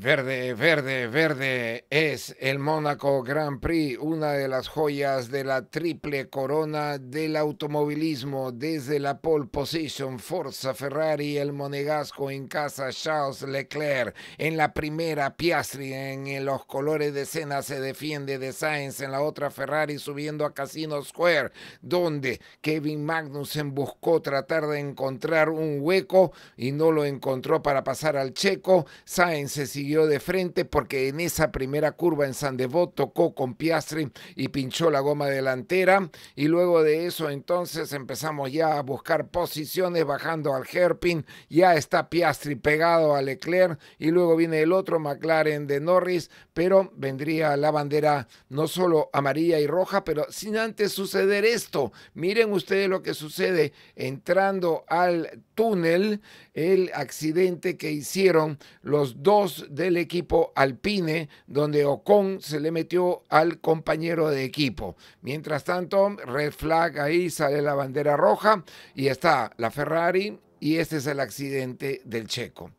Verde, verde, verde es el Mónaco Grand Prix, una de las joyas de la triple corona del automovilismo desde la pole position Forza Ferrari, el monegasco en casa Charles Leclerc, en la primera Piastri en los colores de escena se defiende de Sainz, en la otra Ferrari subiendo a Casino Square, donde Kevin Magnussen buscó tratar de encontrar un hueco y no lo encontró para pasar al checo, Sainz se siguió de frente porque en esa primera curva en San tocó con Piastri y pinchó la goma delantera y luego de eso entonces empezamos ya a buscar posiciones bajando al Herpin, ya está Piastri pegado a Leclerc y luego viene el otro McLaren de Norris, pero vendría la bandera no solo amarilla y roja, pero sin antes suceder esto. Miren ustedes lo que sucede entrando al túnel, el accidente que hicieron los dos del equipo Alpine, donde Ocon se le metió al compañero de equipo. Mientras tanto, red flag ahí sale la bandera roja y está la Ferrari y este es el accidente del checo.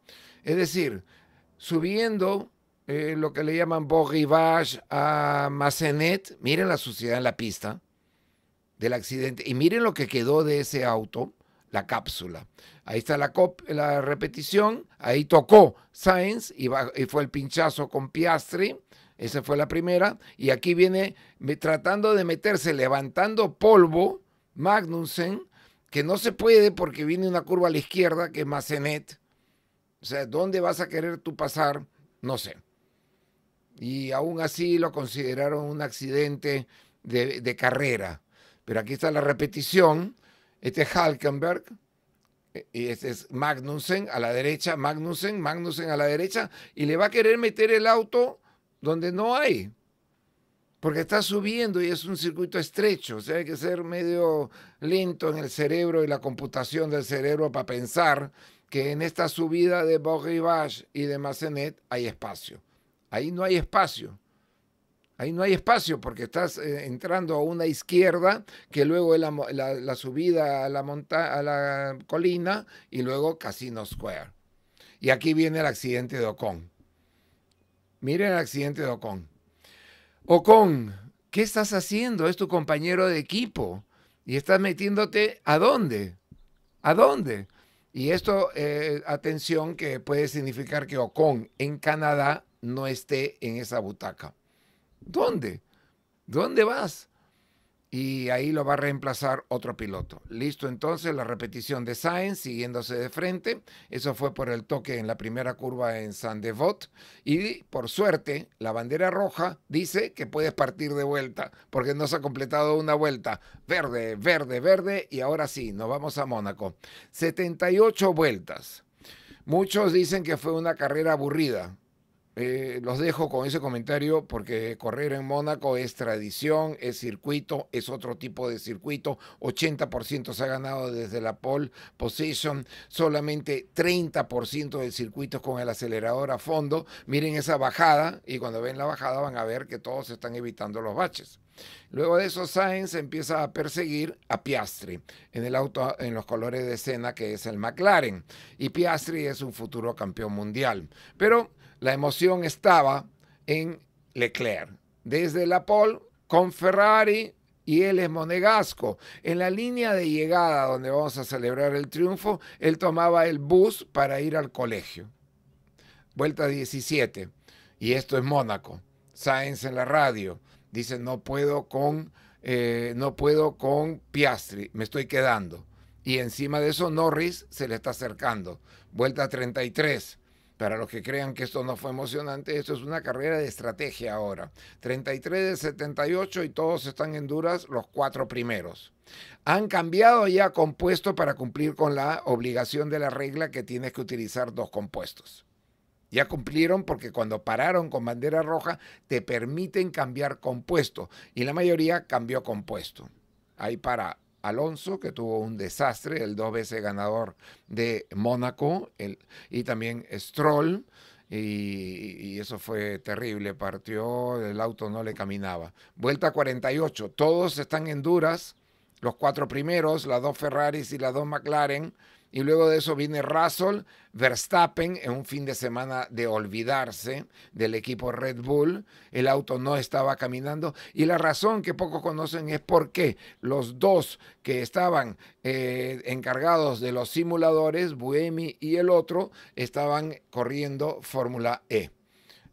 Es decir, subiendo eh, lo que le llaman bash a Massenet, miren la suciedad en la pista del accidente y miren lo que quedó de ese auto la cápsula. Ahí está la, la repetición, ahí tocó Sainz y, fue el pinchazo con Piastri, esa fue la primera, y aquí viene tratando de meterse, levantando polvo Magnussen, que no se puede porque viene una curva a la izquierda que es Massenet... O sea, ¿dónde vas a querer tú pasar? No sé. Y aún así lo consideraron un accidente de carrera. Pero aquí está la repetición este es Halkenberg, e, y este es Magnussen a la derecha, Magnussen, Magnussen a la derecha, y le va a querer meter el auto donde no hay, porque está subiendo y es un circuito estrecho, o sea, hay que ser medio lento en el cerebro y la computación del cerebro para pensar que en esta subida de Borribage y de Massenet hay espacio. Ahí no hay espacio. Ahí no hay espacio porque estás eh, entrando a una izquierda que luego es la, subida a la, a la colina y luego Casino Square. Y aquí viene el accidente de Ocon. Miren el accidente de Ocon. Ocon, ¿qué estás haciendo? Es tu compañero de equipo y estás metiéndote a dónde? ¿A dónde? Y esto, eh, atención, que puede significar que Ocon en Canadá no esté en esa butaca. ¿Dónde? ¿Dónde vas? Y ahí lo va a reemplazar otro piloto. Listo entonces la repetición de Sainz siguiéndose de frente. Eso fue por el toque en la primera curva en San Devot. Y por suerte, la bandera roja dice que puedes partir de vuelta porque no se ha completado una vuelta. Verde, verde, verde. Y ahora sí, nos vamos a Mónaco. 78 vueltas. Muchos dicen que fue una carrera aburrida. Eh, los dejo con ese comentario porque correr en Mónaco es tradición, es circuito, es otro tipo de circuito. 80% se ha ganado desde la pole position, solamente 30% del circuito con el acelerador a fondo. Miren esa bajada y cuando ven la bajada van a ver que todos están evitando los baches. Luego de eso, Sainz empieza a perseguir a Piastri en el auto en los colores de escena que es el McLaren. Y Piastri es un futuro campeón mundial. Pero la emoción estaba en Leclerc. Desde la pole con Ferrari y él es monegasco. En la línea de llegada donde vamos a celebrar el triunfo, él tomaba el bus para ir al colegio. Vuelta 17. Y esto es Mónaco. Sáenz en la radio. Dice, no puedo con, eh, no puedo con Piastri, me estoy quedando. Y encima de eso, Norris se le está acercando. Vuelta 33. Para los que crean que esto no fue emocionante, esto es una carrera de estrategia ahora. 33 de 78 y todos están en duras los cuatro primeros. Han cambiado ya compuesto para cumplir con la obligación de la regla que tienes que utilizar dos compuestos. Ya cumplieron porque cuando pararon con bandera roja te permiten cambiar compuesto y la mayoría cambió compuesto. Ahí para Alonso, que tuvo un desastre, el dos veces ganador de Mónaco, y también Stroll, y, y, eso fue terrible, partió, el auto no le caminaba. Vuelta 48, todos están en duras, los cuatro primeros, las dos Ferraris y las dos McLaren, y luego de eso viene Russell, Verstappen, en un fin de semana de olvidarse del equipo Red Bull. El auto no estaba caminando. Y la razón que poco conocen es porque los dos que estaban eh, encargados de los simuladores, Buemi y el otro, estaban corriendo Fórmula E.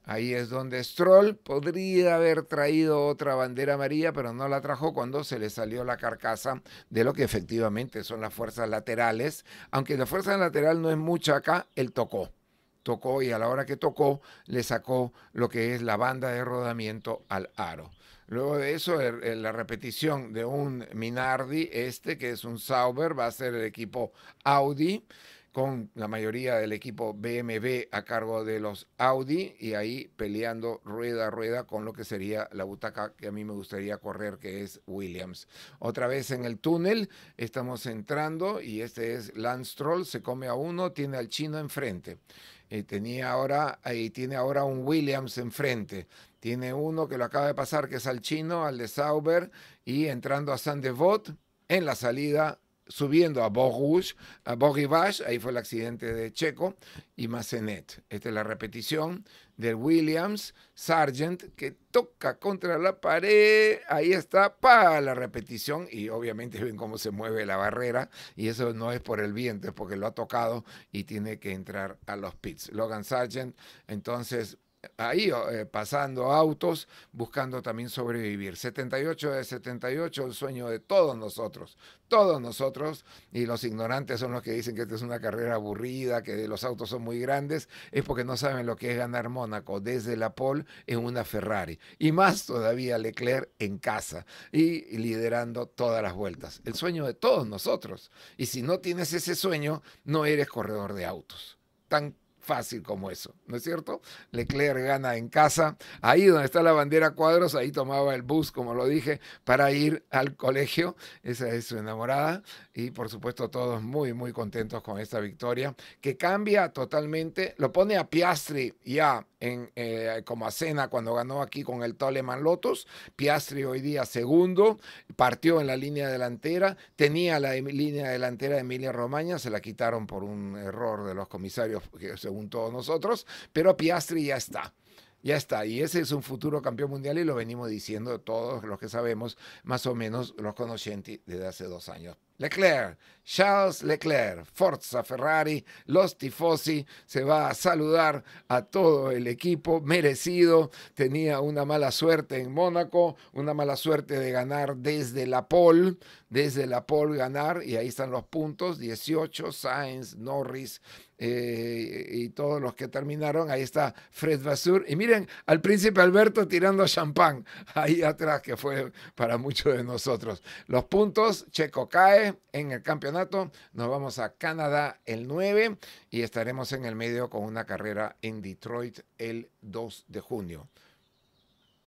Ahí es donde Stroll podría haber traído otra bandera amarilla, pero no la trajo cuando se le salió la carcasa de lo que efectivamente son las fuerzas laterales. Aunque la fuerza lateral no es mucha acá, él tocó. Tocó y a la hora que tocó le sacó lo que es la banda de rodamiento al aro. Luego de eso, la repetición de un Minardi, este que es un Sauber, va a ser el equipo Audi con la mayoría del equipo BMW a cargo de los Audi y ahí peleando rueda a rueda con lo que sería la butaca que a mí me gustaría correr, que es Williams. Otra vez en el túnel, estamos entrando y este es Landstroll, se come a uno, tiene al chino enfrente. Y eh, tenía ahora, ahí tiene ahora un Williams enfrente. Tiene uno que lo acaba de pasar, que es al chino, al de Sauber, y entrando a Sandevot en la salida subiendo a Borges, a Borges, ahí fue el accidente de Checo, y Massenet. Esta es la repetición del Williams, Sargent, que toca contra la pared, ahí está, para la repetición, y obviamente ven cómo se mueve la barrera, y eso no es por el viento, es porque lo ha tocado y tiene que entrar a los pits. Logan Sargent, entonces, ahí eh, pasando autos, buscando también sobrevivir. 78 de 78, el sueño de todos nosotros, todos nosotros, y los ignorantes son los que dicen que esta es una carrera aburrida, que los autos son muy grandes, es porque no saben lo que es ganar Mónaco desde la pole en una Ferrari, y más todavía Leclerc en casa y liderando todas las vueltas. El sueño de todos nosotros. Y si no tienes ese sueño, no eres corredor de autos. Tan fácil como eso, ¿no es cierto? Leclerc gana en casa, ahí donde está la bandera cuadros, ahí tomaba el bus, como lo dije, para ir al colegio, esa es su enamorada, y por supuesto todos muy, muy contentos con esta victoria, que cambia totalmente, lo pone a Piastri y a eh, como a como cuando ganó aquí con el Toleman Lotus. Piastri hoy día segundo, partió en la línea delantera, tenía la línea delantera de Emilia Romagna, se la quitaron por un error de los comisarios, según todos nosotros, pero Piastri ya está. Ya está, y ese es un futuro campeón mundial y lo venimos diciendo todos los que sabemos, más o menos los conocientes desde hace dos años. Leclerc, Charles Leclerc, Forza Ferrari, los tifosi, se va a saludar a todo el equipo, merecido, tenía una mala suerte en Mónaco, una mala suerte de ganar desde la pole, desde la pole ganar, y ahí están los puntos, 18, Sainz, Norris, eh, y todos los que terminaron. Ahí está Fred Basur. Y miren al príncipe Alberto tirando champán ahí atrás, que fue para muchos de nosotros. Los puntos, Checo cae, en el campeonato. Nos vamos a Canadá el 9 y estaremos en el medio con una carrera en Detroit el 2 de junio.